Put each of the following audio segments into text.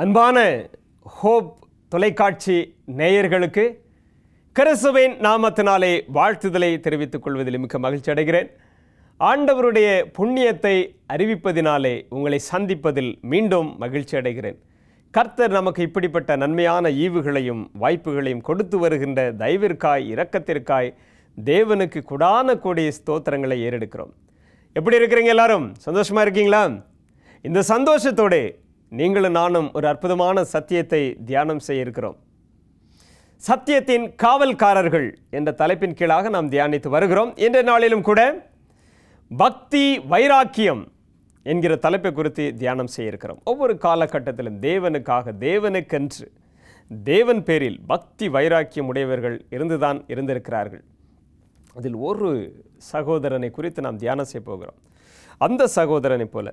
அன்பான ஹோப் தொலைக்காட்சி நேயர்களுக்கு கிறிஸ்துவின் நாமத்தினாலே வாழ்த்துதலை தெரிவித்துக் கொள்வதில் மிக்க மகிழ்ச்சி அடைகிறேன் ஆண்டவருடைய புண்ணியத்தை அறிவிப்பதினாலே உங்களை சந்திப்பதில் மீண்டும் மகிழ்ச்சி அடைகிறேன் கர்த்தர் நமக்கு இப்படிப்பட்ட நன்மையான ஈவுகளையும் வாய்ப்புகளையும் கொடுத்து வருகின்ற தயவிற்காய் இரக்கத்திற்காய் தேவனுக்கு கூடான கூடிய ஸ்தோத்திரங்களை ஏறெடுக்கிறோம் எப்படி இருக்கிறீங்க எல்லாரும் சந்தோஷமாக இருக்கீங்களா இந்த சந்தோஷத்தோடு நீங்களும் நானும் ஒரு அற்புதமான சத்தியத்தை தியானம் செய்ய இருக்கிறோம் சத்தியத்தின் காவல்காரர்கள் என்ற தலைப்பின் கீழாக நாம் தியானித்து வருகிறோம் இன்றைய நாளிலும் கூட பக்தி வைராக்கியம் என்கிற தலைப்பை குறித்து தியானம் செய்ய இருக்கிறோம் ஒவ்வொரு காலகட்டத்திலும் தேவனுக்காக தேவனுக்கென்று தேவன் பேரில் பக்தி வைராக்கியம் உடையவர்கள் இருந்துதான் இருந்திருக்கிறார்கள் அதில் ஒரு சகோதரனை குறித்து நாம் தியானம் செய்ய போகிறோம் அந்த சகோதரனை போல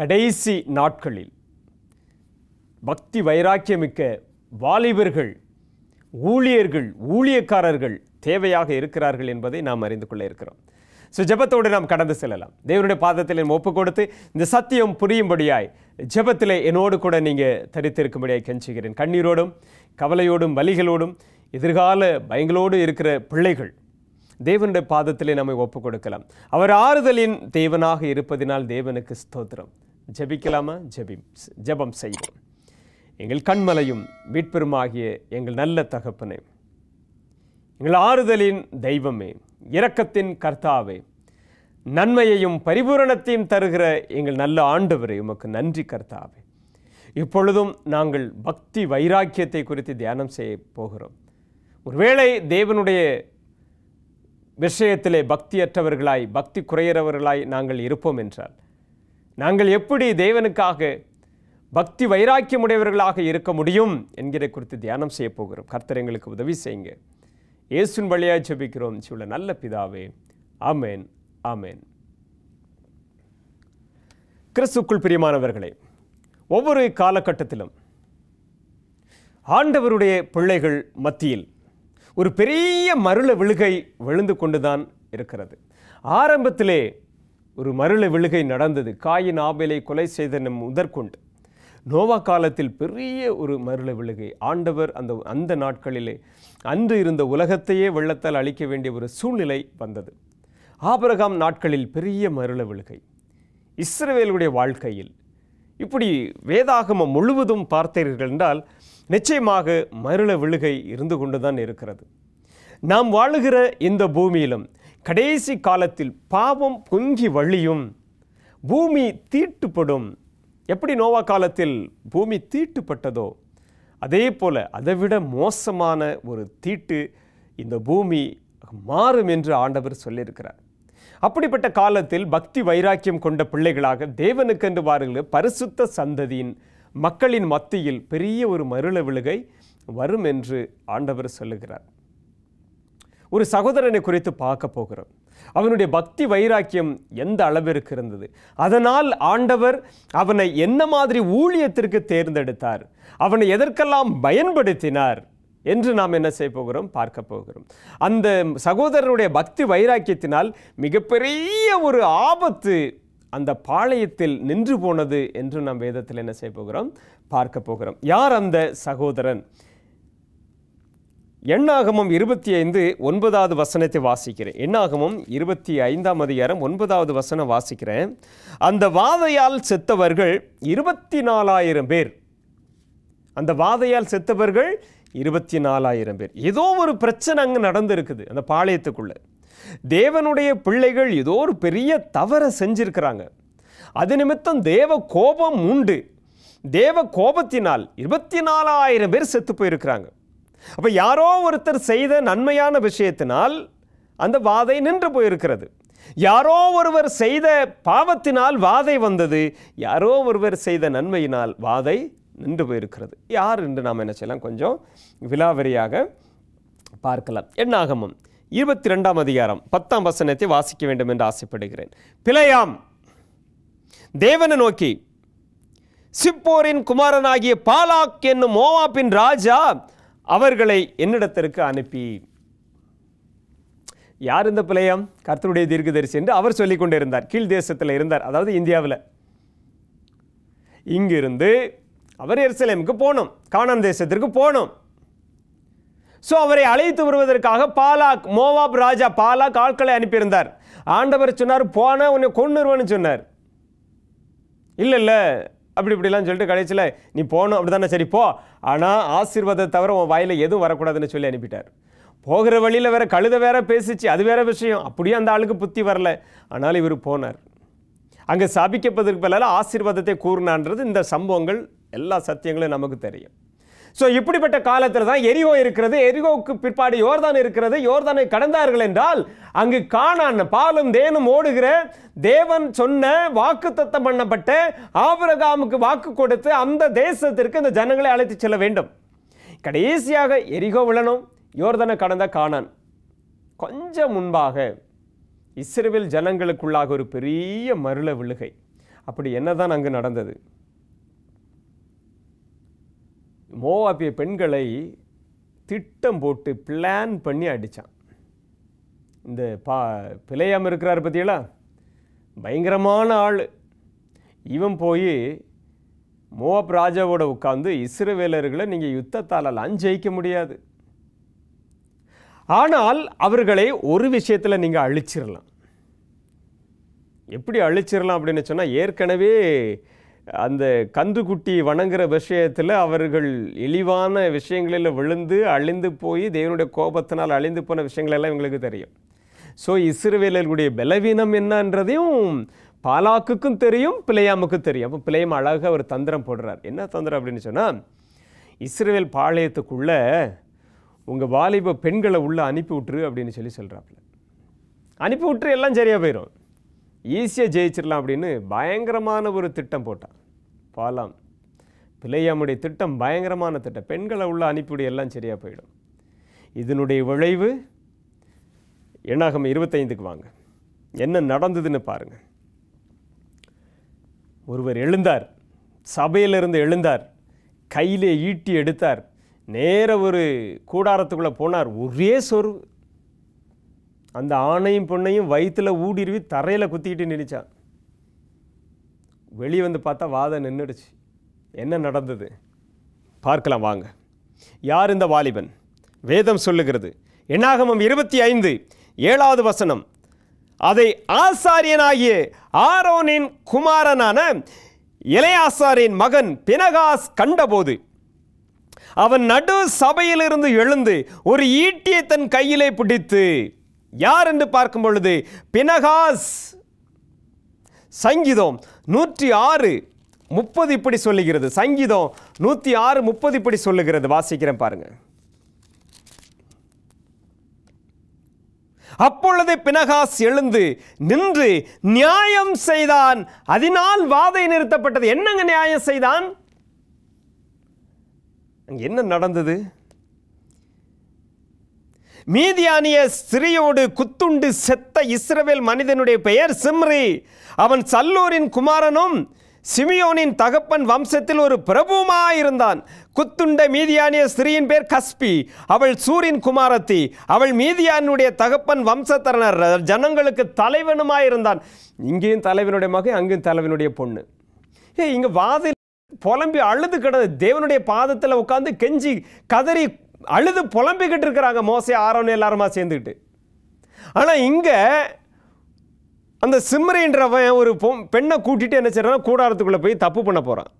கடைசி நாட்களில் பக்தி வைராக்கியமிக்க வாலிபர்கள் ஊழியர்கள் ஊழியக்காரர்கள் தேவையாக இருக்கிறார்கள் என்பதை நாம் அறிந்து கொள்ள இருக்கிறோம் ஸோ ஜபத்தோடு நாம் கடந்து செல்லலாம் தேவனுடைய பாதத்தில் ஒப்பு கொடுத்து இந்த சத்தியம் புரியும்படியாய் ஜபத்தில் என்னோடு கூட நீங்கள் தரித்திருக்கும்படியாய் கெஞ்சுகிறேன் கண்ணீரோடும் கவலையோடும் வலிகளோடும் எதிர்கால பயங்களோடு இருக்கிற பிள்ளைகள் தேவனுடைய பாதத்திலே நம்மை ஒப்பு கொடுக்கலாம் அவர் ஆறுதலின் தேவனாக இருப்பதினால் தேவனுக்கு ஸ்தோத்திரம் ஜபிக்கலாமா ஜபி ஜபம் செய்வோம் எங்கள் கண்மலையும் வீட்பெருமாகிய எங்கள் நல்ல தகப்பனே எங்கள் ஆறுதலின் தெய்வமே இரக்கத்தின் கர்த்தாவே நன்மையையும் பரிபூரணத்தையும் தருகிற எங்கள் நல்ல ஆண்டவரே உமக்கு நன்றி கர்த்தாவே இப்பொழுதும் நாங்கள் பக்தி வைராக்கியத்தை குறித்து தியானம் செய்ய போகிறோம் ஒருவேளை தேவனுடைய விஷயத்திலே பக்தியற்றவர்களாய் பக்தி குறையிறவர்களாய் நாங்கள் இருப்போம் என்றார் நாங்கள் எப்படி தேவனுக்காக பக்தி வைராக்கியமுடையவர்களாக இருக்க முடியும் என்கிற குறித்து தியானம் செய்ய போகிறோம் கர்த்தர் எங்களுக்கு உதவி செய்யுங்க இயேசுன் வழியாக ஜெபிக்கிறோம் சிவல நல்ல பிதாவே ஆமேன் ஆமேன் கிறிஸ்துக்குள் பிரியமானவர்களே ஒவ்வொரு காலகட்டத்திலும் ஆண்டவருடைய பிள்ளைகள் மத்தியில் ஒரு பெரிய மருள விழுகை விழுந்து கொண்டுதான் இருக்கிறது ஆரம்பத்திலே ஒரு மருள விழுகை நடந்தது காயின் ஆபேலை கொலை செய்த நம் முதற்கொண்டு நோவா காலத்தில் பெரிய ஒரு மருள விழுகை ஆண்டவர் அந்த அந்த நாட்களிலே அன்று இருந்த உலகத்தையே வெள்ளத்தால் அழிக்க வேண்டிய ஒரு சூழ்நிலை வந்தது ஆபரகாம் நாட்களில் பெரிய மருள விழுகை இஸ்ரவேலுடைய வாழ்க்கையில் இப்படி வேதாகமம் முழுவதும் பார்த்தீர்கள் என்றால் நிச்சயமாக மருள விழுகை இருந்து கொண்டுதான் இருக்கிறது நாம் வாழுகிற இந்த பூமியிலும் கடைசி காலத்தில் பாவம் பொங்கி வழியும் பூமி தீட்டுப்படும் எப்படி நோவா காலத்தில் பூமி தீட்டுப்பட்டதோ அதே போல் அதைவிட மோசமான ஒரு தீட்டு இந்த பூமி மாறும் என்று ஆண்டவர் சொல்லியிருக்கிறார் அப்படிப்பட்ட காலத்தில் பக்தி வைராக்கியம் கொண்ட பிள்ளைகளாக தேவனுக்கென்று வாருங்கள் பரிசுத்த சந்ததியின் மக்களின் மத்தியில் பெரிய ஒரு மருள விழுகை வரும் என்று ஆண்டவர் சொல்லுகிறார் ஒரு சகோதரனை குறித்து பார்க்க போகிறோம் அவனுடைய பக்தி வைராக்கியம் எந்த அளவிற்கு இருந்தது அதனால் ஆண்டவர் அவனை என்ன மாதிரி ஊழியத்திற்கு தேர்ந்தெடுத்தார் அவனை எதற்கெல்லாம் பயன்படுத்தினார் என்று நாம் என்ன செய்ய போகிறோம் பார்க்க போகிறோம் அந்த சகோதரனுடைய பக்தி வைராக்கியத்தினால் மிகப்பெரிய ஒரு ஆபத்து அந்த பாளையத்தில் நின்று போனது என்று நாம் வேதத்தில் என்ன செய்ய போகிறோம் பார்க்க போகிறோம் யார் அந்த சகோதரன் எண்ணாகமும் இருபத்தி ஐந்து ஒன்பதாவது வசனத்தை வாசிக்கிறேன் எண்ணாகமும் இருபத்தி ஐந்தாம் அதிகாரம் ஒன்பதாவது வசனம் வாசிக்கிறேன் அந்த வாதையால் செத்தவர்கள் இருபத்தி நாலாயிரம் பேர் அந்த வாதையால் செத்தவர்கள் இருபத்தி நாலாயிரம் பேர் ஏதோ ஒரு பிரச்சனை அங்கே நடந்திருக்குது அந்த பாளையத்துக்குள்ளே தேவனுடைய பிள்ளைகள் ஏதோ ஒரு பெரிய தவறை செஞ்சிருக்கிறாங்க அது நிமித்தம் தேவ கோபம் உண்டு தேவ கோபத்தினால் இருபத்தி நாலாயிரம் பேர் செத்து போயிருக்கிறாங்க அப்போ யாரோ ஒருத்தர் செய்த நன்மையான விஷயத்தினால் அந்த வாதை நின்று போயிருக்கிறது யாரோ ஒருவர் செய்த பாவத்தினால் வாதை வந்தது யாரோ ஒருவர் செய்த நன்மையினால் வாதை நின்று போயிருக்கிறது யார் என்று நாம் என்ன செய்யலாம் கொஞ்சம் விலாவரியாக பார்க்கலாம் என்னாகமும் இருபத்தி ரெண்டாம் அதிகாரம் பத்தாம் வசனத்தை வாசிக்க வேண்டும் என்று ஆசைப்படுகிறேன் பிழையாம் தேவனை நோக்கி சிப்போரின் குமாரனாகிய பாலாக் என்னும் மோவாப்பின் ராஜா அவர்களை என்னிடத்திற்கு அனுப்பி யார் இந்த பிழையம் கர்த்தருடைய தீர்க்குதரிசி என்று அவர் சொல்லிக் கொண்டிருந்தார் கீழ் தேசத்தில் இருந்தார் அதாவது இந்தியாவில் இங்கிருந்து அவர் எருசலேமுக்கு போனோம் காணான் தேசத்திற்கு போனோம் ஸோ அவரை அழைத்து வருவதற்காக பாலாக் மோவாப் ராஜா பாலாக் ஆட்களை அனுப்பியிருந்தார் ஆண்டவர் சொன்னார் போன உன்னை கொண்டுருவன்னு சொன்னார் இல்லை இல்லை அப்படி இப்படிலாம் சொல்லிட்டு கடைசியில் நீ போகணும் அப்படி தானே சரி போ ஆனால் ஆசீர்வாதத்தை தவிர உன் வாயில் எதுவும் வரக்கூடாதுன்னு சொல்லி அனுப்பிட்டார் போகிற வழியில் வேற கழுத வேற பேசிச்சு அது வேற விஷயம் அப்படியே அந்த ஆளுக்கு புத்தி வரல ஆனால் இவர் போனார் அங்கே சபிக்கப்பதற்கு பல ஆசீர்வாதத்தை கூறினான்றது இந்த சம்பவங்கள் எல்லா சத்தியங்களும் நமக்கு தெரியும் ஸோ இப்படிப்பட்ட காலத்தில் தான் எரிகோ இருக்கிறது எரிகோவுக்கு பிற்பாடு யோர்தான் இருக்கிறது யோர்தானை கடந்தார்கள் என்றால் அங்கு காணான் பாலும் தேனும் ஓடுகிற தேவன் சொன்ன வாக்கு தத்தம் பண்ணப்பட்ட ஆபரகாமுக்கு வாக்கு கொடுத்து அந்த தேசத்திற்கு இந்த ஜனங்களை அழைத்து செல்ல வேண்டும் கடைசியாக எரிகோ விழனும் யோர்தனை கடந்த காணான் கொஞ்சம் முன்பாக இஸ்ரேவில் ஜனங்களுக்குள்ளாக ஒரு பெரிய மருள விழுகை அப்படி என்னதான் அங்கு நடந்தது மோவாப்பிய பெண்களை திட்டம் போட்டு பிளான் பண்ணி அடித்தான் இந்த பா பிழையாமல் இருக்கிறார் பற்றியலா பயங்கரமான ஆள் இவன் போய் மோவாப் ராஜாவோட உட்காந்து இஸ்ரவேலர்களை நீங்கள் யுத்தத்தாலெல்லாம் ஜெயிக்க முடியாது ஆனால் அவர்களை ஒரு விஷயத்தில் நீங்கள் அழிச்சிடலாம் எப்படி அழிச்சிடலாம் அப்படின்னு சொன்னால் ஏற்கனவே அந்த கந்துக்குட்டி வணங்குற விஷயத்தில் அவர்கள் இழிவான விஷயங்களில் விழுந்து அழிந்து போய் தேவனுடைய கோபத்தினால் அழிந்து போன விஷயங்களெல்லாம் இவங்களுக்கு தெரியும் ஸோ இஸ்ரேலர்களுடைய பலவீனம் என்னன்றதையும் பாலாக்குக்கும் தெரியும் பிள்ளையாமுக்கும் தெரியும் அப்போ பிள்ளையம் அழகாக ஒரு தந்திரம் போடுறார் என்ன தந்திரம் அப்படின்னு சொன்னால் இஸ்ரேல் பாளையத்துக்குள்ளே உங்கள் வாலிப பெண்களை உள்ளே அனுப்பி விட்டுரு அப்படின்னு சொல்லி சொல்கிறாப்புல அனுப்பி விட்டுரு எல்லாம் சரியாக போயிடும் ஈஸியாக ஜெயிச்சிடலாம் அப்படின்னு பயங்கரமான ஒரு திட்டம் போட்டான் பாலாம் பிள்ளையாமுடைய திட்டம் பயங்கரமான திட்டம் பெண்களை உள்ள அனுப்பிவிட எல்லாம் சரியாக போயிடும் இதனுடைய விளைவு எண்ணாகம் இருபத்தைந்துக்கு வாங்க என்ன நடந்ததுன்னு பாருங்கள் ஒருவர் எழுந்தார் சபையிலிருந்து எழுந்தார் கையிலே ஈட்டி எடுத்தார் நேர ஒரு கூடாரத்துக்குள்ளே போனார் ஒரே சொரு அந்த ஆணையும் பொண்ணையும் வயிற்றில் ஊடிருவி தரையில் குத்திக்கிட்டு நின்றுச்சான் வெளியே வந்து பார்த்தா வாதம் நின்றுடுச்சு என்ன நடந்தது பார்க்கலாம் வாங்க யார் இந்த வாலிபன் வேதம் சொல்லுகிறது என்னாகமம் இருபத்தி ஐந்து ஏழாவது வசனம் அதை ஆசாரியனாகிய ஆரோனின் குமாரனான இளையாசாரின் மகன் பினகாஸ் கண்டபோது அவன் நடு சபையிலிருந்து எழுந்து ஒரு ஈட்டியை தன் கையிலே பிடித்து யார் என்று பார்க்கும் பொழுது பினகாஸ் சங்கீதம் நூற்றி ஆறு முப்பது இப்படி சொல்லுகிறது சங்கீதம் நூற்றி ஆறு முப்பது இப்படி சொல்லுகிறது வாசிக்கிறேன் பாருங்க அப்பொழுது பினகாஸ் எழுந்து நின்று நியாயம் செய்தான் அதனால் வாதை நிறுத்தப்பட்டது என்னங்க நியாயம் செய்தான் என்ன நடந்தது மீதியானிய சிறியோடு குத்துண்டு செத்த இஸ்ரவேல் மனிதனுடைய பெயர் சிம்ரி அவன் சல்லூரின் குமாரனும் சிமியோனின் தகப்பன் வம்சத்தில் ஒரு பிரபுமாயிருந்தான் குத்துண்ட மீதியானிய ஸ்திரீயின் பேர் கஸ்பி அவள் சூரின் குமாரத்தி அவள் மீதியானுடைய தகப்பன் வம்சத்தரனர் ஜனங்களுக்கு தலைவனுமாயிருந்தான் இங்கேயும் தலைவனுடைய மகன் அங்கேயும் தலைவனுடைய பொண்ணு ஏ இங்கே வாதில் புலம்பி அழுது கிடந்த தேவனுடைய பாதத்தில் உட்காந்து கெஞ்சி கதறி அழுது புலம்பிக்கிட்டு இருக்கிறாங்க மோசை ஆரோன் எல்லாருமா சேர்ந்துக்கிட்டு ஆனால் இங்கே அந்த சிம்ரின்றவன் ஒரு பெண்ணை கூட்டிகிட்டு என்ன செய்கிறான் கூடாரத்துக்குள்ளே போய் தப்பு பண்ண போகிறான்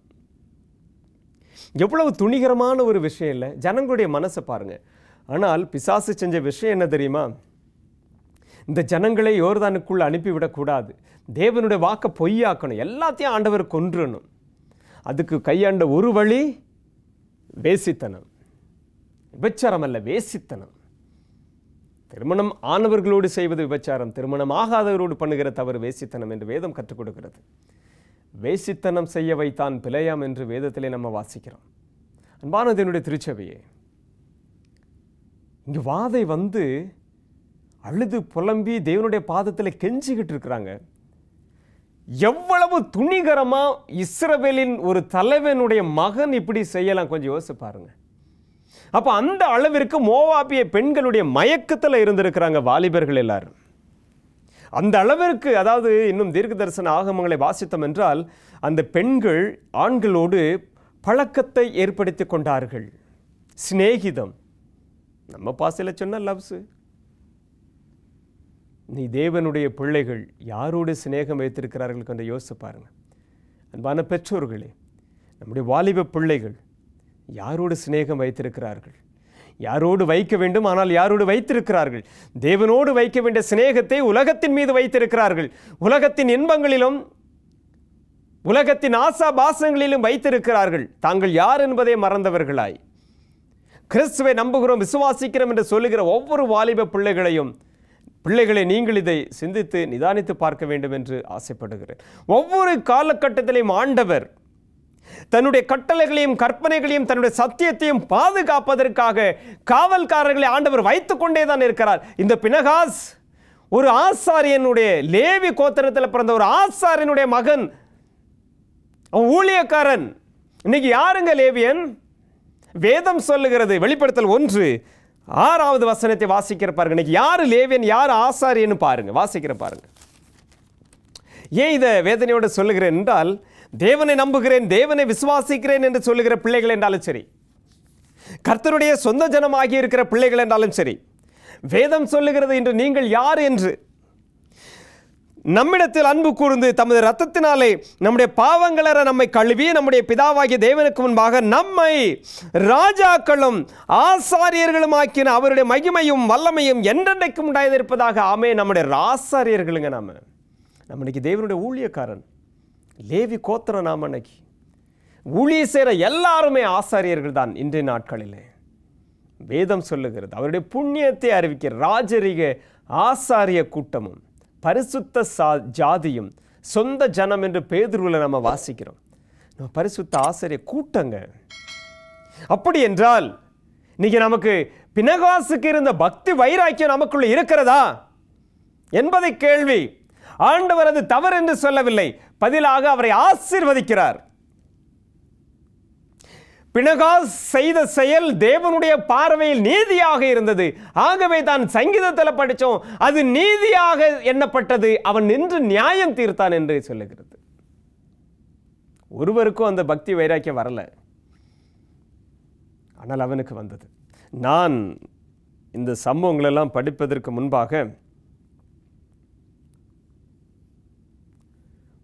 எவ்வளவு துணிகரமான ஒரு விஷயம் இல்லை ஜனங்களுடைய மனசை பாருங்கள் ஆனால் பிசாசு செஞ்ச விஷயம் என்ன தெரியுமா இந்த ஜனங்களை யோர்தானுக்குள்ளே அனுப்பிவிடக்கூடாது தேவனுடைய வாக்கை பொய்யாக்கணும் எல்லாத்தையும் ஆண்டவர் கொன்றணும் அதுக்கு கையாண்ட ஒரு வழி வேசித்தனம் விபச்சாரம் அல்ல வேசித்தனம் திருமணம் ஆனவர்களோடு செய்வது விபச்சாரம் திருமணம் ஆகாதவரோடு பண்ணுகிற தவறு வேசித்தனம் என்று வேதம் கற்றுக் கொடுக்கிறது வேசித்தனம் செய்ய வைத்தான் பிழையாம் என்று வேதத்திலே நம்ம வாசிக்கிறோம் என்னுடைய திருச்சபையே இங்கு வாதை வந்து அழுது புலம்பி தேவனுடைய பாதத்தில் கெஞ்சிக்கிட்டு இருக்கிறாங்க எவ்வளவு துணிகரமாக இஸ்ரவேலின் ஒரு தலைவனுடைய மகன் இப்படி செய்யலாம் கொஞ்சம் யோசிச்சு பாருங்கள் அப்போ அந்த அளவிற்கு மோவாபிய பெண்களுடைய மயக்கத்தில் இருந்திருக்கிறாங்க வாலிபர்கள் எல்லாரும் அந்த அளவிற்கு அதாவது இன்னும் தீர்க்க தரிசன ஆகமங்களை வாசித்தோம் என்றால் அந்த பெண்கள் ஆண்களோடு பழக்கத்தை ஏற்படுத்தி கொண்டார்கள் சிநேகிதம் நம்ம பாசையில் சொன்னால் லவ்ஸு நீ தேவனுடைய பிள்ளைகள் யாரோடு சிநேகம் வைத்திருக்கிறார்கள் கொஞ்சம் யோசிச்சு பாருங்கள் அன்பான பெற்றோர்களே நம்முடைய வாலிப பிள்ளைகள் யாரோடு சிநேகம் வைத்திருக்கிறார்கள் யாரோடு வைக்க வேண்டும் ஆனால் யாரோடு வைத்திருக்கிறார்கள் தேவனோடு வைக்க வேண்டிய சிநேகத்தை உலகத்தின் மீது வைத்திருக்கிறார்கள் உலகத்தின் இன்பங்களிலும் உலகத்தின் ஆசா பாசங்களிலும் வைத்திருக்கிறார்கள் தாங்கள் யார் என்பதை மறந்தவர்களாய் கிறிஸ்துவை நம்புகிறோம் விசுவாசிக்கிறோம் என்று சொல்லுகிற ஒவ்வொரு வாலிப பிள்ளைகளையும் பிள்ளைகளை நீங்கள் இதை சிந்தித்து நிதானித்து பார்க்க வேண்டும் என்று ஆசைப்படுகிறேன் ஒவ்வொரு காலகட்டத்திலையும் ஆண்டவர் தன்னுடைய கட்டளைகளையும் கற்பனைகளையும் தன்னுடைய சத்தியத்தையும் பாதுகாப்பதற்காக காவல்காரர்களை ஆண்டவர் வைத்து கொண்டே தான் இருக்கிறார் இந்த பினகாஸ் ஒரு ஆசாரியனுடைய லேவி கோத்திரத்தில் பிறந்த ஒரு ஆசாரியனுடைய மகன் ஊழியக்காரன் இன்னைக்கு யாருங்க லேவியன் வேதம் சொல்லுகிறது வெளிப்படுத்தல் ஒன்று ஆறாவது வசனத்தை வாசிக்கிற பாருங்க இன்னைக்கு யார் லேவியன் யார் ஆசாரியன்னு பாருங்க வாசிக்கிற பாருங்க ஏன் இதை வேதனையோடு சொல்லுகிறேன் என்றால் தேவனை நம்புகிறேன் தேவனை விசுவாசிக்கிறேன் என்று சொல்லுகிற பிள்ளைகள் என்றாலும் சரி கர்த்தருடைய சொந்த ஜனமாகி இருக்கிற பிள்ளைகள் என்றாலும் சரி வேதம் சொல்லுகிறது இன்று நீங்கள் யார் என்று நம்மிடத்தில் அன்பு கூர்ந்து தமது ரத்தத்தினாலே நம்முடைய பாவங்களர நம்மை கழுவி நம்முடைய பிதாவாகிய தேவனுக்கு முன்பாக நம்மை ராஜாக்களும் ஆசாரியர்களும் ஆக்கின அவருடைய மகிமையும் வல்லமையும் என்றென்றைக்கும் உண்டாயிருப்பதாக ஆமே நம்முடைய ஆசாரியர்களுங்க நாம நம்முடைய தேவனுடைய ஊழியக்காரன் லேவி கோத்திர நாமனைக்கு ஊழிய செய்கிற எல்லாருமே ஆசாரியர்கள் தான் இன்றைய நாட்களிலே வேதம் சொல்லுகிறது அவருடைய புண்ணியத்தை அறிவிக்கிற ராஜரிக ஆசாரிய கூட்டமும் பரிசுத்த சா ஜாதியும் சொந்த ஜனம் என்று பேதுருவில் நம்ம வாசிக்கிறோம் நம்ம பரிசுத்த ஆசிரிய கூட்டங்க அப்படி என்றால் இன்னைக்கு நமக்கு பினகாசுக்கு இருந்த பக்தி வைராக்கியம் நமக்குள்ள இருக்கிறதா என்பதை கேள்வி ஆண்டவர் அது தவறு என்று சொல்லவில்லை பதிலாக அவரை ஆசிர்வதிக்கிறார் பிணகாஸ் செய்த செயல் தேவனுடைய பார்வையில் நீதியாக இருந்தது ஆகவே தான் சங்கீதத்தில் படித்தோம் அது நீதியாக எண்ணப்பட்டது அவன் நின்று நியாயம் தீர்த்தான் என்று சொல்லுகிறது ஒருவருக்கும் அந்த பக்தி வைராக்கியம் வரல ஆனால் அவனுக்கு வந்தது நான் இந்த சம்பவங்களெல்லாம் படிப்பதற்கு முன்பாக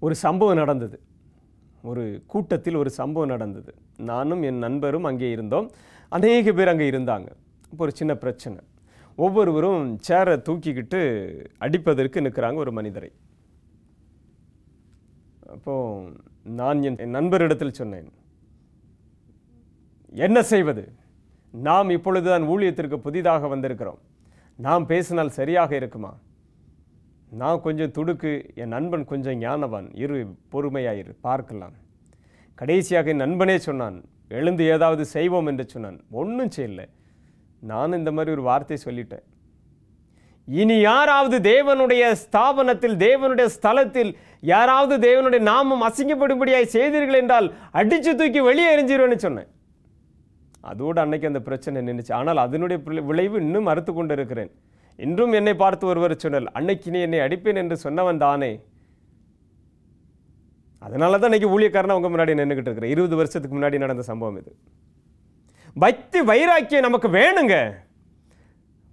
ஒரு சம்பவம் நடந்தது ஒரு கூட்டத்தில் ஒரு சம்பவம் நடந்தது நானும் என் நண்பரும் அங்கே இருந்தோம் அநேக பேர் அங்கே இருந்தாங்க இப்போ ஒரு சின்ன பிரச்சனை ஒவ்வொருவரும் சேரை தூக்கிக்கிட்டு அடிப்பதற்கு நிற்கிறாங்க ஒரு மனிதரை அப்போது நான் என் நண்பரிடத்தில் சொன்னேன் என்ன செய்வது நாம் இப்பொழுதுதான் ஊழியத்திற்கு புதிதாக வந்திருக்கிறோம் நாம் பேசினால் சரியாக இருக்குமா நான் கொஞ்சம் துடுக்கு என் நண்பன் கொஞ்சம் ஞானவன் இரு பொறுமையாயிரு பார்க்கலாம் கடைசியாக என் நண்பனே சொன்னான் எழுந்து ஏதாவது செய்வோம் என்று சொன்னான் ஒன்றும் செய்யலை நானும் இந்த மாதிரி ஒரு வார்த்தை சொல்லிட்டேன் இனி யாராவது தேவனுடைய ஸ்தாபனத்தில் தேவனுடைய ஸ்தலத்தில் யாராவது தேவனுடைய நாமம் அசிங்கப்படும்படியாக செய்தீர்கள் என்றால் அடித்து தூக்கி வெளியே எரிஞ்சிருவேன்னு சொன்னேன் அதோடு அன்னைக்கு அந்த பிரச்சனை நின்றுச்சு ஆனால் அதனுடைய விளைவு இன்னும் மறுத்து கொண்டு இருக்கிறேன் இன்றும் என்னை பார்த்து ஒருவர் சொன்னல் அன்னைக்கு நீ என்னை அடிப்பேன் என்று சொன்னவன் தானே அதனால தான் இன்னைக்கு ஊழியக்காரன் உங்கள் முன்னாடி நின்றுக்கிட்டு இருக்கிறேன் இருபது வருஷத்துக்கு முன்னாடி நடந்த சம்பவம் இது பக்தி வைராக்கியம் நமக்கு வேணுங்க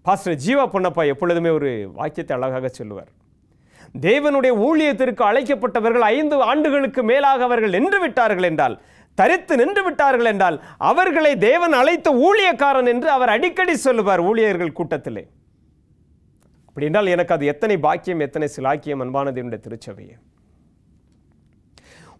பாஸ்டர் ஜீவா பொன்னப்பா எப்பொழுதுமே ஒரு வாக்கியத்தை அழகாக சொல்லுவார் தேவனுடைய ஊழியத்திற்கு அழைக்கப்பட்டவர்கள் ஐந்து ஆண்டுகளுக்கு மேலாக அவர்கள் நின்று விட்டார்கள் என்றால் தரித்து நின்று விட்டார்கள் என்றால் அவர்களை தேவன் அழைத்த ஊழியக்காரன் என்று அவர் அடிக்கடி சொல்லுவார் ஊழியர்கள் கூட்டத்திலே அப்படி என்றால் எனக்கு அது எத்தனை பாக்கியம் எத்தனை சிலாக்கியம் அன்பானது என்னுடைய திருச்சபையே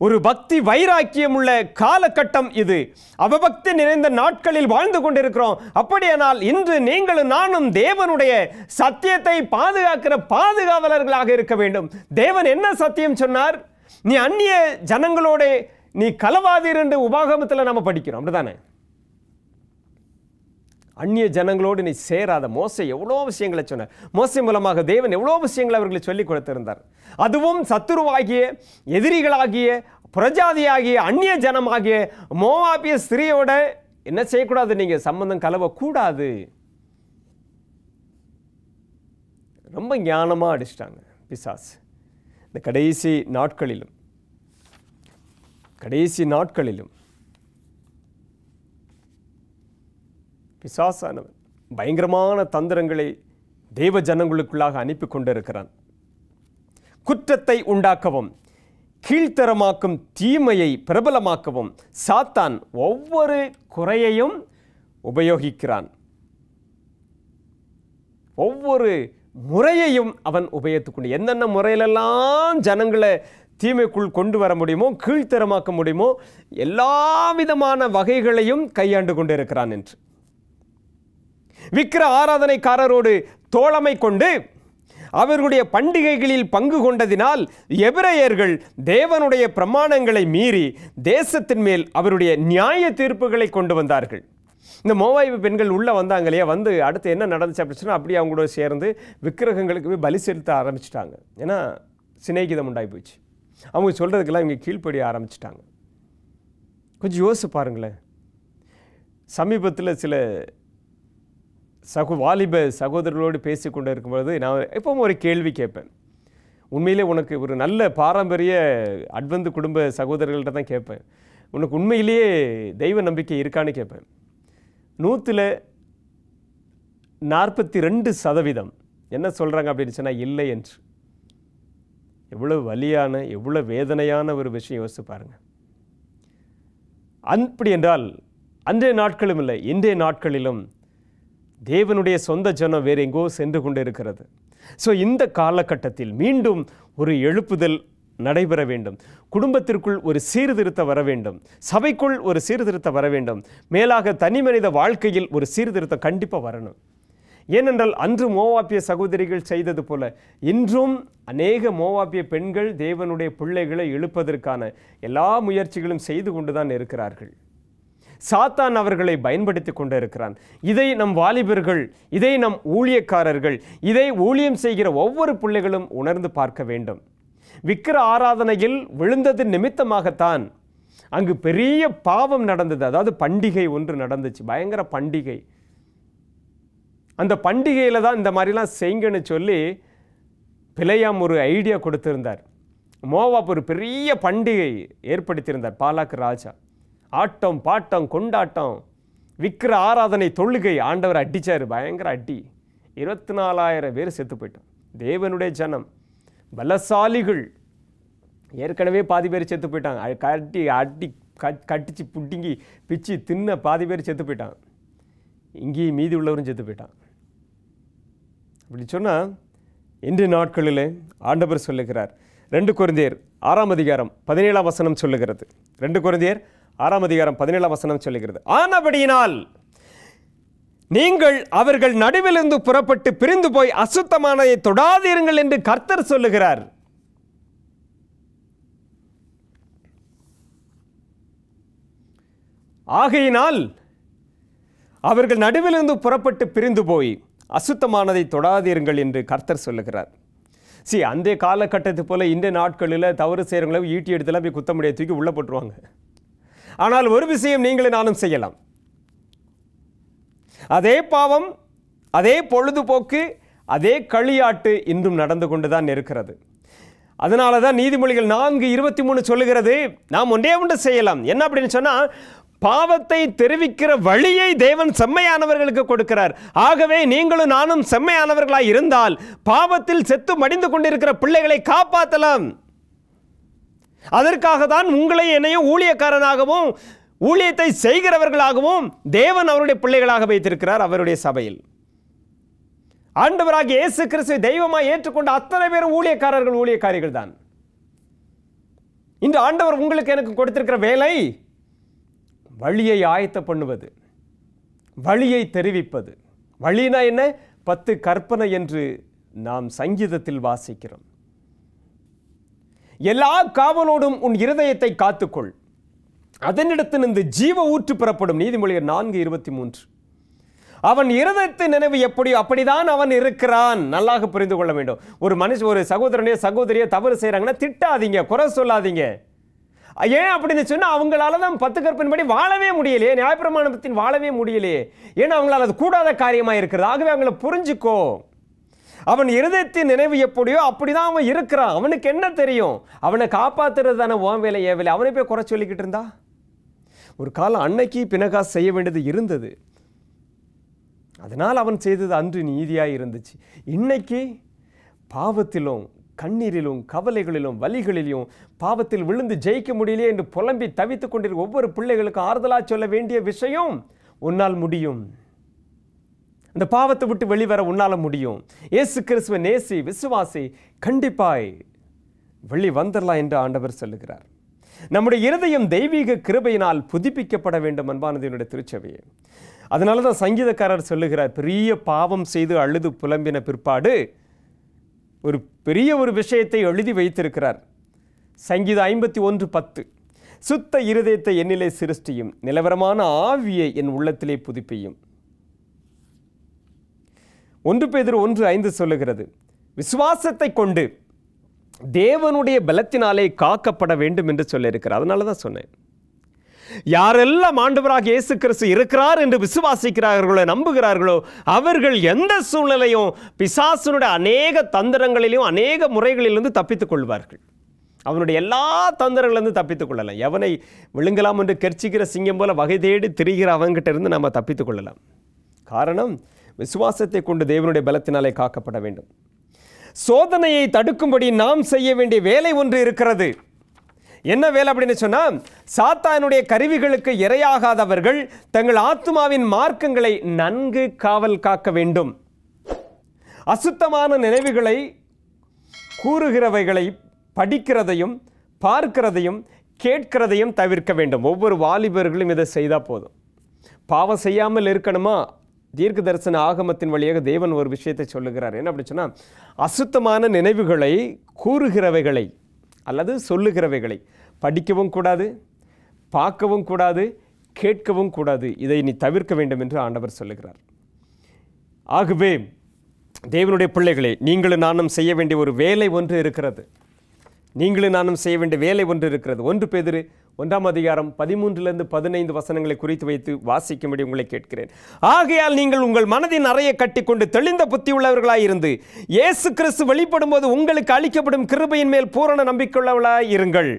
ஒரு பக்தி வைராக்கியம் உள்ள காலகட்டம் இது அவபக்தி நிறைந்த நாட்களில் வாழ்ந்து கொண்டிருக்கிறோம் அப்படியானால் இன்று நீங்களும் நானும் தேவனுடைய சத்தியத்தை பாதுகாக்கிற பாதுகாவலர்களாக இருக்க வேண்டும் தேவன் என்ன சத்தியம் சொன்னார் நீ அந்நிய ஜனங்களோட நீ கலவாதீர் என்று உபாகமத்தில் நம்ம படிக்கிறோம் அப்படிதானே அந்நிய ஜனங்களோடு நீ சேராத மோசை எவ்வளோ விஷயங்களை சொன்ன மோசை மூலமாக தேவன் எவ்வளோ விஷயங்களை அவர்களை சொல்லிக் கொடுத்திருந்தார் அதுவும் சத்துருவாகிய எதிரிகளாகிய புரஜாதியாகிய அந்நிய ஜனமாகிய மோவாபிய ஸ்திரீயோட என்ன செய்யக்கூடாது நீங்கள் சம்பந்தம் கலவக்கூடாது ரொம்ப ஞானமாக அடிச்சிட்டாங்க பிசாஸ் இந்த கடைசி நாட்களிலும் கடைசி நாட்களிலும் பிசாசானவன் பயங்கரமான தந்திரங்களை தெய்வ ஜனங்களுக்குள்ளாக அனுப்பி கொண்டிருக்கிறான் குற்றத்தை உண்டாக்கவும் கீழ்த்தரமாக்கும் தீமையை பிரபலமாக்கவும் சாத்தான் ஒவ்வொரு குறையையும் உபயோகிக்கிறான் ஒவ்வொரு முறையையும் அவன் உபயோகித்துக்கொண்டு என்னென்ன முறையிலெல்லாம் ஜனங்களை தீமைக்குள் கொண்டு வர முடியுமோ கீழ்த்தரமாக்க முடியுமோ எல்லா விதமான வகைகளையும் கையாண்டு கொண்டிருக்கிறான் என்று விக்கிர ஆராதனைக்காரரோடு தோழமை கொண்டு அவர்களுடைய பண்டிகைகளில் பங்கு கொண்டதினால் எபிரேயர்கள் தேவனுடைய பிரமாணங்களை மீறி தேசத்தின் மேல் அவருடைய நியாய தீர்ப்புகளை கொண்டு வந்தார்கள் இந்த மோவாய்வு பெண்கள் உள்ளே வந்தாங்க இல்லையா வந்து அடுத்து என்ன நடந்துச்சு அப்படின்னா அப்படியே அவங்களோட சேர்ந்து விக்கிரகங்களுக்கு போய் பலி செலுத்த ஆரம்பிச்சிட்டாங்க ஏன்னா சிநேகிதம் உண்டாகி போச்சு அவங்க சொல்கிறதுக்கெல்லாம் இவங்க கீழ்ப்படிய ஆரம்பிச்சிட்டாங்க கொஞ்சம் யோசிச்சு பாருங்களேன் சமீபத்தில் சில சகோ வாலிப சகோதரர்களோடு பேசி கொண்டு இருக்கும்பொழுது நான் எப்பவும் ஒரு கேள்வி கேட்பேன் உண்மையிலே உனக்கு ஒரு நல்ல பாரம்பரிய அட்வந்து குடும்ப சகோதரர்கள்ட்ட தான் கேட்பேன் உனக்கு உண்மையிலேயே தெய்வ நம்பிக்கை இருக்கான்னு கேட்பேன் நூற்றில் நாற்பத்தி ரெண்டு சதவீதம் என்ன சொல்கிறாங்க அப்படின்னு சொன்னால் இல்லை என்று எவ்வளோ வலியான எவ்வளோ வேதனையான ஒரு விஷயம் யோசித்து பாருங்கள் அப்படி என்றால் அன்றைய நாட்களும் இல்லை இன்றைய நாட்களிலும் தேவனுடைய சொந்த ஜனம் வேறு எங்கோ சென்று கொண்டு இருக்கிறது ஸோ இந்த காலகட்டத்தில் மீண்டும் ஒரு எழுப்புதல் நடைபெற வேண்டும் குடும்பத்திற்குள் ஒரு சீர்திருத்த வர வேண்டும் சபைக்குள் ஒரு சீர்திருத்த வர வேண்டும் மேலாக தனி மனித வாழ்க்கையில் ஒரு சீர்திருத்தம் கண்டிப்பாக வரணும் ஏனென்றால் அன்று மோவாப்பிய சகோதரிகள் செய்தது போல இன்றும் அநேக மோவாப்பிய பெண்கள் தேவனுடைய பிள்ளைகளை எழுப்பதற்கான எல்லா முயற்சிகளும் செய்து கொண்டுதான் இருக்கிறார்கள் சாத்தான் அவர்களை பயன்படுத்தி கொண்டு இருக்கிறான் இதை நம் வாலிபர்கள் இதை நம் ஊழியக்காரர்கள் இதை ஊழியம் செய்கிற ஒவ்வொரு பிள்ளைகளும் உணர்ந்து பார்க்க வேண்டும் விக்கிர ஆராதனையில் விழுந்தது நிமித்தமாகத்தான் அங்கு பெரிய பாவம் நடந்தது அதாவது பண்டிகை ஒன்று நடந்துச்சு பயங்கர பண்டிகை அந்த பண்டிகையில் தான் இந்த மாதிரிலாம் செய்ங்கன்னு சொல்லி பிழையாம் ஒரு ஐடியா கொடுத்திருந்தார் மோவாப் ஒரு பெரிய பண்டிகை ஏற்படுத்தியிருந்தார் பாலாக்கு ராஜா ஆட்டம் பாட்டம் கொண்டாட்டம் விற்கிற ஆராதனை தொழுகை ஆண்டவர் அடித்தார் பயங்கர அடி இருபத்தி நாலாயிரம் பேர் செத்து போயிட்டான் தேவனுடைய ஜனம் பலசாலிகள் ஏற்கனவே பாதி பேர் செத்து போயிட்டாங்க கட்டி அட்டி கட்டிச்சு புட்டிங்கி பிச்சு தின்ன பாதி பேர் செத்து போயிட்டான் இங்கேயும் மீதி உள்ளவரும் செத்து போயிட்டான் அப்படி சொன்னால் இன்றைய நாட்களில் ஆண்டவர் சொல்லுகிறார் ரெண்டு குழந்தையர் ஆறாம் அதிகாரம் பதினேழாம் வசனம் சொல்லுகிறது ரெண்டு குழந்தையர் ஆறாம் அதிகாரம் பதினேழாம் வசனம் சொல்லுகிறது ஆனபடியினால் நீங்கள் அவர்கள் நடுவிலிருந்து புறப்பட்டு பிரிந்து போய் அசுத்தமானதை தொடாதீர்கள் என்று கர்த்தர் சொல்லுகிறார் ஆகையினால் அவர்கள் நடுவிலிருந்து புறப்பட்டு பிரிந்து போய் அசுத்தமானதை தொடாதீர்கள் என்று கர்த்தர் சொல்லுகிறார் சி அந்த காலகட்டத்தை போல இந்த நாட்களில் தவறு செய்கிறவங்கள ஈட்டி எடுத்துலாம் போய் குத்தமுடியை தூக்கி உள்ளே போட்டுருவாங்க ஆனால் ஒரு விஷயம் நீங்களும் நானும் செய்யலாம் அதே பாவம் அதே பொழுதுபோக்கு அதே களியாட்டு இன்றும் நடந்து கொண்டுதான் இருக்கிறது அதனால தான் நீதிமொழிகள் நான்கு இருபத்தி மூணு சொல்லுகிறது நாம் ஒன்றே ஒன்று செய்யலாம் என்ன அப்படின்னு சொன்னால் பாவத்தை தெரிவிக்கிற வழியை தேவன் செம்மையானவர்களுக்கு கொடுக்கிறார் ஆகவே நீங்களும் நானும் செம்மையானவர்களாய் இருந்தால் பாவத்தில் செத்து மடிந்து கொண்டிருக்கிற பிள்ளைகளை காப்பாற்றலாம் அதற்காக தான் உங்களை என்னையும் ஊழியக்காரனாகவும் ஊழியத்தை செய்கிறவர்களாகவும் தேவன் அவருடைய பிள்ளைகளாக வைத்திருக்கிறார் அவருடைய சபையில் ஆண்டவராக இயேசு கிறிஸ்துவை தெய்வமாக ஏற்றுக்கொண்ட அத்தனை பேரும் ஊழியக்காரர்கள் ஊழியக்காரிகள் தான் இன்று ஆண்டவர் உங்களுக்கு எனக்கு கொடுத்திருக்கிற வேலை வழியை ஆயத்த பண்ணுவது வழியை தெரிவிப்பது வழினா என்ன பத்து கற்பனை என்று நாம் சங்கீதத்தில் வாசிக்கிறோம் எல்லா காவலோடும் உன் இருதயத்தை காத்துக்கொள் இந்த ஜீவ ஊற்று பெறப்படும் நீதிமொழிகள் நான்கு இருபத்தி மூன்று அவன் இருதயத்தின் நினைவு எப்படியோ அப்படிதான் அவன் இருக்கிறான் நல்லாக புரிந்து கொள்ள வேண்டும் ஒரு மனுஷன் ஒரு சகோதரனையோ சகோதரியோ தவறு செய்கிறாங்கன்னா திட்டாதீங்க குறை சொல்லாதீங்க ஏன் அப்படின்னு சொன்னால் அவங்களால தான் பத்து கற்பின்படி வாழவே முடியலையே நியாயப்பிரமாணத்தின் வாழவே முடியலையே ஏன்னா அவங்களால அது கூடாத காரியமாக இருக்கிறது ஆகவே அவங்கள புரிஞ்சுக்கோ அவன் இருதயத்தின் நினைவு எப்படியோ அப்படிதான் அவன் இருக்கிறான் அவனுக்கு என்ன தெரியும் அவனை காப்பாத்துறது தானே ஓன் வேலை ஏன் வேலை அவனை போய் குறை சொல்லிக்கிட்டு இருந்தா ஒரு காலம் அன்னைக்கு பினகா செய்ய வேண்டியது இருந்தது அதனால் அவன் செய்தது அன்று நீதியாக இருந்துச்சு இன்னைக்கு பாவத்திலும் கண்ணீரிலும் கவலைகளிலும் வலிகளிலும் பாவத்தில் விழுந்து ஜெயிக்க முடியலையே என்று புலம்பி தவித்து கொண்டிருக்க ஒவ்வொரு பிள்ளைகளுக்கும் ஆறுதலாக சொல்ல வேண்டிய விஷயம் உன்னால் முடியும் இந்த பாவத்தை விட்டு வெளிவர உன்னால் முடியும் ஏசு கிறிஸ்துவ நேசி விசுவாசி கண்டிப்பாய் வெளி வந்துடலாம் என்று ஆண்டவர் சொல்லுகிறார் நம்முடைய இருதயம் தெய்வீக கிருபையினால் புதுப்பிக்கப்பட வேண்டும் என்பானது என்னுடைய திருச்சபையை அதனால தான் சங்கீதக்காரர் சொல்லுகிறார் பெரிய பாவம் செய்து அழுது புலம்பின பிற்பாடு ஒரு பெரிய ஒரு விஷயத்தை எழுதி வைத்திருக்கிறார் சங்கீத ஐம்பத்தி ஒன்று பத்து சுத்த இருதயத்தை என்னிலே சிருஷ்டியும் நிலவரமான ஆவியை என் உள்ளத்திலே புதுப்பியும் ஒன்று பேதர் ஒன்று ஐந்து சொல்லுகிறது விசுவாசத்தை கொண்டு தேவனுடைய பலத்தினாலே காக்கப்பட வேண்டும் என்று சொல்லியிருக்கிறார் அதனால தான் சொன்னேன் யாரெல்லாம் ஆண்டவராக இயேசு கிறிஸ்து இருக்கிறார் என்று விசுவாசிக்கிறார்களோ நம்புகிறார்களோ அவர்கள் எந்த சூழ்நிலையும் பிசாசனுடைய அநேக தந்திரங்களிலும் அநேக முறைகளிலிருந்து தப்பித்துக் கொள்வார்கள் அவனுடைய எல்லா தந்திரங்களிலிருந்து தப்பித்துக் கொள்ளலாம் எவனை விழுங்கலாம் என்று கெர்ச்சிக்கிற சிங்கம் போல வகை தேடி திரிகிற அவங்ககிட்ட இருந்து நம்ம தப்பித்துக் கொள்ளலாம் காரணம் விசுவாசத்தை கொண்டு தேவனுடைய பலத்தினாலே காக்கப்பட வேண்டும் சோதனையை தடுக்கும்படி நாம் செய்ய வேண்டிய வேலை ஒன்று இருக்கிறது என்ன வேலை அப்படின்னு சொன்னால் சாத்தானுடைய கருவிகளுக்கு இரையாகாதவர்கள் தங்கள் ஆத்மாவின் மார்க்கங்களை நன்கு காவல் காக்க வேண்டும் அசுத்தமான நினைவுகளை கூறுகிறவைகளை படிக்கிறதையும் பார்க்கிறதையும் கேட்கிறதையும் தவிர்க்க வேண்டும் ஒவ்வொரு வாலிபர்களும் இதை செய்தால் போதும் பாவம் செய்யாமல் இருக்கணுமா தீர்க்க தரிசன ஆகமத்தின் வழியாக தேவன் ஒரு விஷயத்தை சொல்லுகிறார் என்ன அப்படி சொன்னால் அசுத்தமான நினைவுகளை கூறுகிறவைகளை அல்லது சொல்லுகிறவைகளை படிக்கவும் கூடாது பார்க்கவும் கூடாது கேட்கவும் கூடாது இதை நீ தவிர்க்க வேண்டும் என்று ஆண்டவர் சொல்லுகிறார் ஆகவே தேவனுடைய பிள்ளைகளே நீங்களும் நானும் செய்ய வேண்டிய ஒரு வேலை ஒன்று இருக்கிறது நீங்களும் நானும் செய்ய வேண்டிய வேலை ஒன்று இருக்கிறது ஒன்று பேதிரு ஒன்றாம் அதிகாரம் பதிமூன்றிலிருந்து பதினைந்து வசனங்களை குறித்து வைத்து வாசிக்கும்படி உங்களை கேட்கிறேன் ஆகையால் நீங்கள் உங்கள் மனதின் அறையை கட்டிக்கொண்டு தெளிந்த புத்தி இருந்து இயேசு கிறிஸ்து வெளிப்படும் போது உங்களுக்கு அளிக்கப்படும் கிருபையின் மேல் பூரண நம்பிக்கையுள்ளவர்களாய் இருங்கள்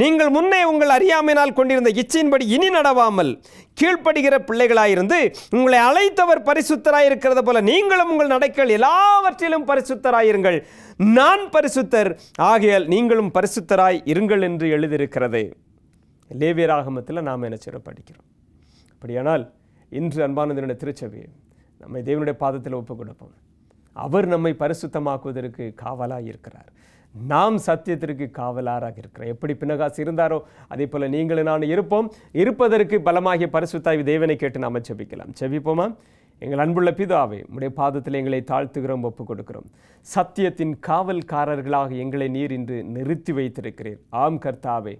நீங்கள் முன்னே உங்கள் அறியாமையினால் கொண்டிருந்த இச்சையின்படி இனி நடவாமல் கீழ்ப்படுகிற பிள்ளைகளாயிருந்து உங்களை அழைத்தவர் பரிசுத்தராயிருக்கிறது போல நீங்களும் உங்கள் நடக்கல் எல்லாவற்றிலும் பரிசுத்தராயிருங்கள் நான் பரிசுத்தர் ஆகையால் நீங்களும் பரிசுத்தராய் இருங்கள் என்று எழுதியிருக்கிறது லேவியராகமத்தில் நாம் என்ன செய்கிறோம் படிக்கிறோம் அப்படியானால் இன்று அன்பானதனுடைய திருச்சபையை நம்மை தேவனுடைய பாதத்தில் ஒப்பு கொடுப்போம் அவர் நம்மை பரிசுத்தமாக்குவதற்கு காவலாக இருக்கிறார் நாம் சத்தியத்திற்கு காவலாராக இருக்கிறோம் எப்படி பின்னகாசு இருந்தாரோ அதே போல் நீங்கள் நான் இருப்போம் இருப்பதற்கு பலமாகிய பரிசுத்தாய் தேவனை கேட்டு நாம் செபிக்கலாம் செபிப்போமா எங்கள் அன்புள்ள பிதாவை உடைய பாதத்தில் எங்களை தாழ்த்துகிறோம் ஒப்பு கொடுக்கிறோம் சத்தியத்தின் காவல்காரர்களாக எங்களை நீர் இன்று நிறுத்தி வைத்திருக்கிறீர் ஆம் கர்த்தாவே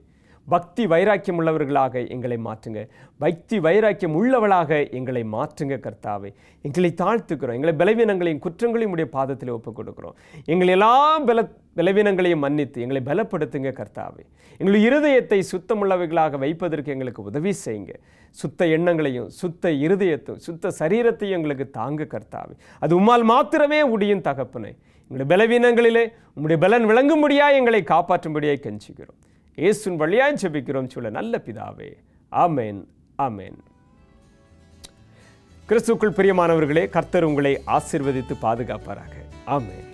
பக்தி வைராக்கியம் உள்ளவர்களாக எங்களை மாற்றுங்க பக்தி வைராக்கியம் உள்ளவளாக எங்களை மாற்றுங்க கர்த்தாவை எங்களை தாழ்த்துக்கிறோம் எங்களை பலவீனங்களையும் குற்றங்களையும் உடைய பாதத்தில் ஒப்புக் கொடுக்குறோம் எங்களை எல்லா பல பலவீனங்களையும் மன்னித்து எங்களை பலப்படுத்துங்க கர்த்தாவை எங்கள் இருதயத்தை சுத்தமுள்ளவைகளாக வைப்பதற்கு எங்களுக்கு உதவி செய்யுங்க சுத்த எண்ணங்களையும் சுத்த இருதயத்தையும் சுத்த சரீரத்தையும் எங்களுக்கு தாங்க கர்த்தாவை அது உம்மால் மாத்திரமே உடியும் தகப்பனை எங்களுடைய பலவீனங்களிலே உங்களுடைய பலன் விளங்கும்படியாக எங்களை காப்பாற்றும்படியாக கெஞ்சிக்கிறோம் இயேசுன் வழியாய் செபிக்கிறோம் சொல்ல நல்ல பிதாவே ஆமேன் ஆமேன் கிறிஸ்துக்குள் பிரியமானவர்களே கர்த்தர் உங்களை ஆசிர்வதித்து பாதுகாப்பாராக ஆமேன்